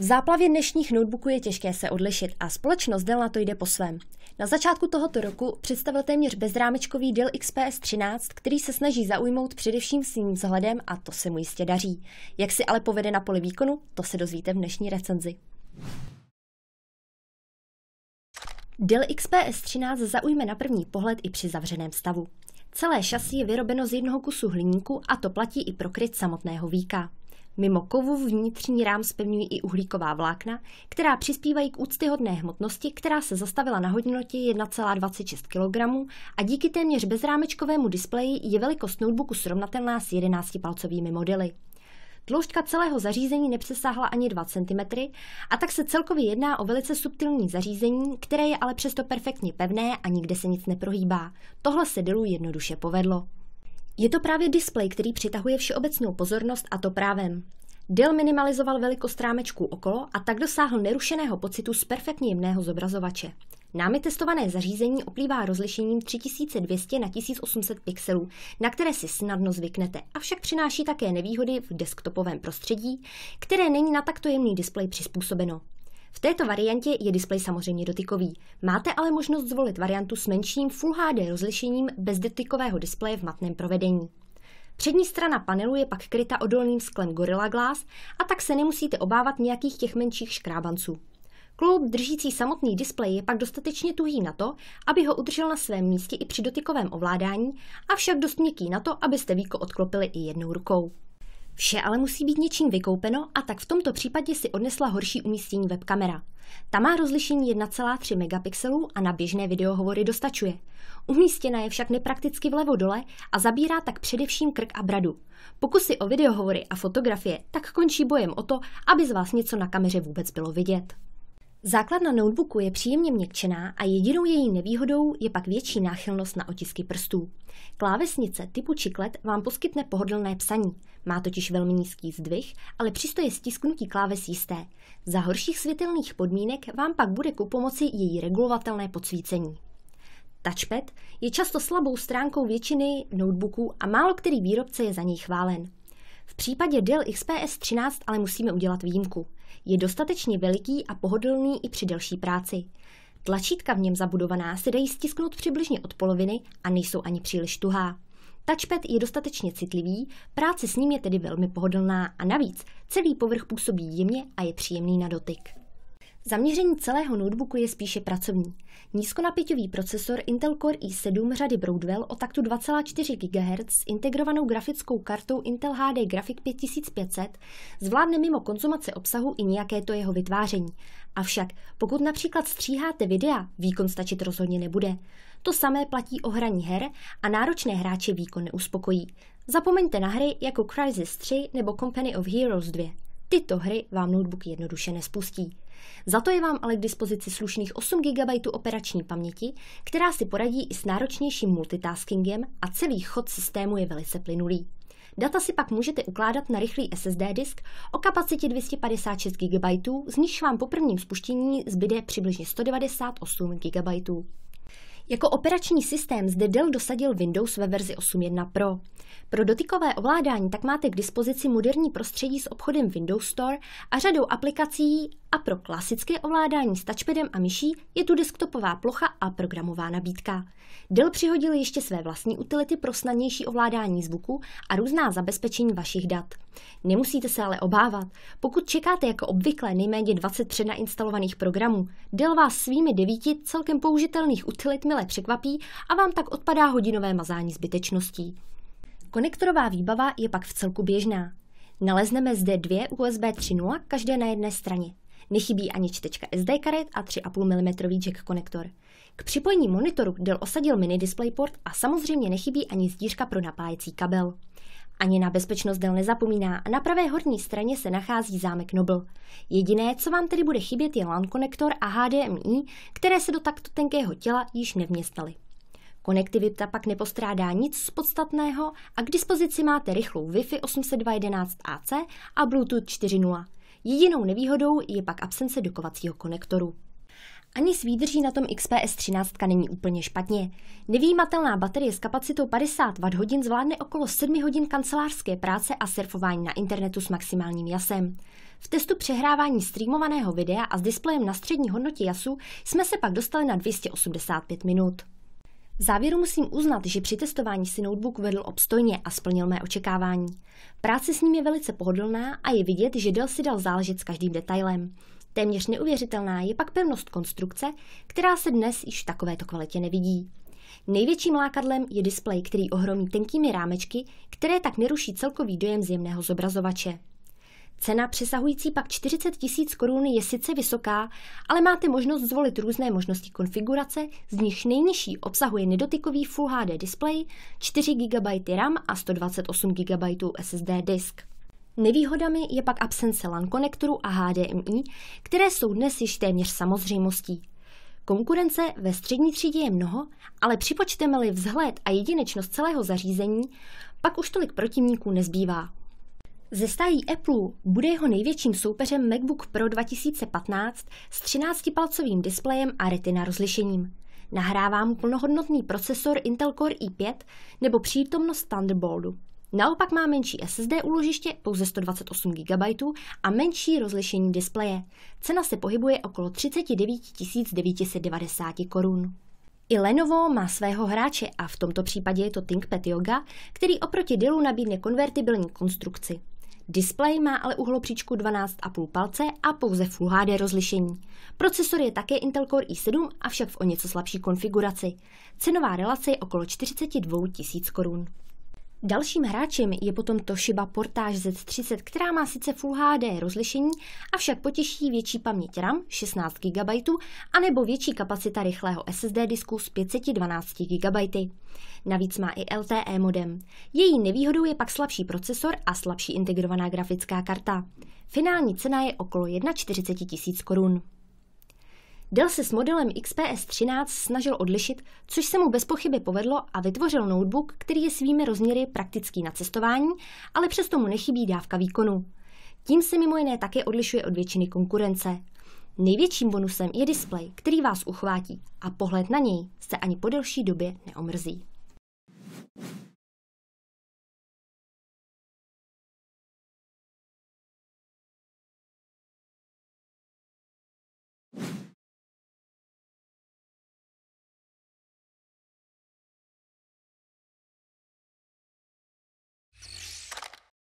V záplavě dnešních notebooků je těžké se odlišit a společnost Dell na to jde po svém. Na začátku tohoto roku představil téměř bezrámečkový Dell XPS 13, který se snaží zaujmout především svým vzhledem a to se mu jistě daří. Jak si ale povede na poli výkonu, to se dozvíte v dnešní recenzi. Dell XPS 13 zaujme na první pohled i při zavřeném stavu. Celé šasí je vyrobeno z jednoho kusu hliníku a to platí i pro kryt samotného výka. Mimo kovu vnitřní rám spevňují i uhlíková vlákna, která přispívají k úctyhodné hmotnosti, která se zastavila na hodnotě 1,26 kg a díky téměř bezrámečkovému displeji je velikost notebooku srovnatelná s 11-palcovými modely. Tloušťka celého zařízení nepřesáhla ani 2 cm a tak se celkově jedná o velice subtilní zařízení, které je ale přesto perfektně pevné a nikde se nic neprohýbá. Tohle se Dillu jednoduše povedlo. Je to právě displej, který přitahuje všeobecnou pozornost a to právem. Dell minimalizoval velikost rámečků okolo a tak dosáhl nerušeného pocitu z perfektně jemného zobrazovače. Námi testované zařízení oplývá rozlišením 3200 na 1800 pixelů, na které si snadno zvyknete, avšak přináší také nevýhody v desktopovém prostředí, které není na takto jemný displej přizpůsobeno. V této variantě je displej samozřejmě dotykový. Máte ale možnost zvolit variantu s menším Full HD rozlišením bez dotykového displeje v matném provedení. Přední strana panelu je pak kryta odolným sklem Gorilla Glass a tak se nemusíte obávat nějakých těch menších škrábanců. Kloub držící samotný displej je pak dostatečně tuhý na to, aby ho udržel na svém místě i při dotykovém ovládání, avšak dost měkký na to, abyste víko odklopili i jednou rukou. Vše ale musí být něčím vykoupeno a tak v tomto případě si odnesla horší umístění webkamera. Ta má rozlišení 1,3 megapixelů a na běžné videohovory dostačuje. Umístěna je však neprakticky vlevo dole a zabírá tak především krk a bradu. Pokusy o videohovory a fotografie tak končí bojem o to, aby z vás něco na kameře vůbec bylo vidět. Základna notebooku je příjemně měkčená a jedinou její nevýhodou je pak větší náchylnost na otisky prstů. Klávesnice typu čiklet vám poskytne pohodlné psaní. Má totiž velmi nízký zdvih, ale přisto je stisknutí kláves jisté. Za horších světelných podmínek vám pak bude ku pomoci její regulovatelné podsvícení. Touchpad je často slabou stránkou většiny notebooků a málo který výrobce je za něj chválen. V případě Dell XPS 13 ale musíme udělat výjimku – je dostatečně veliký a pohodlný i při delší práci. Tlačítka v něm zabudovaná se dají stisknout přibližně od poloviny a nejsou ani příliš tuhá. Touchpad je dostatečně citlivý, práce s ním je tedy velmi pohodlná a navíc celý povrch působí jemně a je příjemný na dotyk. Zaměření celého notebooku je spíše pracovní. Nízkonapěťový procesor Intel Core i7 řady Broadwell o taktu 2,4 GHz s integrovanou grafickou kartou Intel HD Graphic 5500 zvládne mimo konzumace obsahu i nějaké to jeho vytváření. Avšak pokud například stříháte videa, výkon stačit rozhodně nebude. To samé platí o hraní her a náročné hráče výkon neuspokojí. Zapomeňte na hry jako Crisis 3 nebo Company of Heroes 2 tyto hry vám notebook jednoduše nespustí. Za to je vám ale k dispozici slušných 8 GB operační paměti, která si poradí i s náročnějším multitaskingem a celý chod systému je velice plynulý. Data si pak můžete ukládat na rychlý SSD disk o kapacitě 256 GB, z níž vám po prvním spuštění zbyde přibližně 198 GB. Jako operační systém zde Dell dosadil Windows ve verzi 8.1 Pro. Pro dotykové ovládání tak máte k dispozici moderní prostředí s obchodem Windows Store a řadou aplikací a pro klasické ovládání s touchpadem a myší je tu desktopová plocha a programová nabídka. Dell přihodil ještě své vlastní utility pro snadnější ovládání zvuku a různá zabezpečení vašich dat. Nemusíte se ale obávat. Pokud čekáte jako obvykle nejméně 20 přenainstalovaných programů, Dell vás svými devíti celkem použitelných utilitmi ale překvapí a vám tak odpadá hodinové mazání zbytečností. Konektorová výbava je pak v celku běžná. Nalezneme zde dvě USB 3.0, každé na jedné straně. Nechybí ani čtečka SD karet a 3,5 mm jack konektor. K připojení monitoru Dell osadil mini DisplayPort a samozřejmě nechybí ani zdířka pro napájecí kabel. Ani na bezpečnost del nezapomíná a na pravé horní straně se nachází zámek Nobel. Jediné, co vám tedy bude chybět, je LAN konektor a HDMI, které se do takto tenkého těla již nevměstaly. Konektivita pak nepostrádá nic z podstatného a k dispozici máte rychlou Wi-Fi 802.11ac a Bluetooth 4.0. Jedinou nevýhodou je pak absence dokovacího konektoru. Ani s výdrží na tom XPS 13 není úplně špatně. Nevýjímatelná baterie s kapacitou 50 Wh zvládne okolo 7 hodin kancelářské práce a surfování na internetu s maximálním jasem. V testu přehrávání streamovaného videa a s displejem na střední hodnotě jasu jsme se pak dostali na 285 minut. V závěru musím uznat, že při testování si notebook vedl obstojně a splnil mé očekávání. Práce s ním je velice pohodlná a je vidět, že Dell si dal záležet s každým detailem. Téměř neuvěřitelná je pak pevnost konstrukce, která se dnes již v takovéto kvalitě nevidí. Největším lákadlem je displej, který ohromí tenkými rámečky, které tak neruší celkový dojem zjemného zobrazovače. Cena přesahující pak 40 tisíc korun je sice vysoká, ale máte možnost zvolit různé možnosti konfigurace, z nich nejnižší obsahuje nedotykový Full HD display, 4 GB RAM a 128 GB SSD disk. Nevýhodami je pak absence LAN konektoru a HDMI, které jsou dnes již téměř samozřejmostí. Konkurence ve střední třídě je mnoho, ale připočteme-li vzhled a jedinečnost celého zařízení, pak už tolik protivníků nezbývá. Ze stájí Apple bude jeho největším soupeřem MacBook Pro 2015 s 13-palcovým displejem a retina rozlišením. Nahrává mu plnohodnotný procesor Intel Core i5 nebo přítomnost Thunderboltu. Naopak má menší SSD úložiště, pouze 128 GB a menší rozlišení displeje. Cena se pohybuje okolo 39 990 korun. I Lenovo má svého hráče a v tomto případě je to ThinkPad Yoga, který oproti Dillu nabídne konvertibilní konstrukci. Display má ale uhlopříčku 12,5 palce a pouze Full HD rozlišení. Procesor je také Intel Core i7, avšak v o něco slabší konfiguraci. Cenová relace je okolo 42 000 korun. Dalším hráčem je potom Toshiba Portage Z30, která má sice Full HD rozlišení, avšak potěší větší paměť RAM 16 GB a nebo větší kapacita rychlého SSD disku s 512 GB. Navíc má i LTE modem. Její nevýhodou je pak slabší procesor a slabší integrovaná grafická karta. Finální cena je okolo 41 tisíc korun. Dell se s modelem XPS 13 snažil odlišit, což se mu bez pochyby povedlo a vytvořil notebook, který je svými rozměry praktický na cestování, ale přesto mu nechybí dávka výkonu. Tím se mimo jiné také odlišuje od většiny konkurence. Největším bonusem je displej, který vás uchvátí a pohled na něj se ani po delší době neomrzí.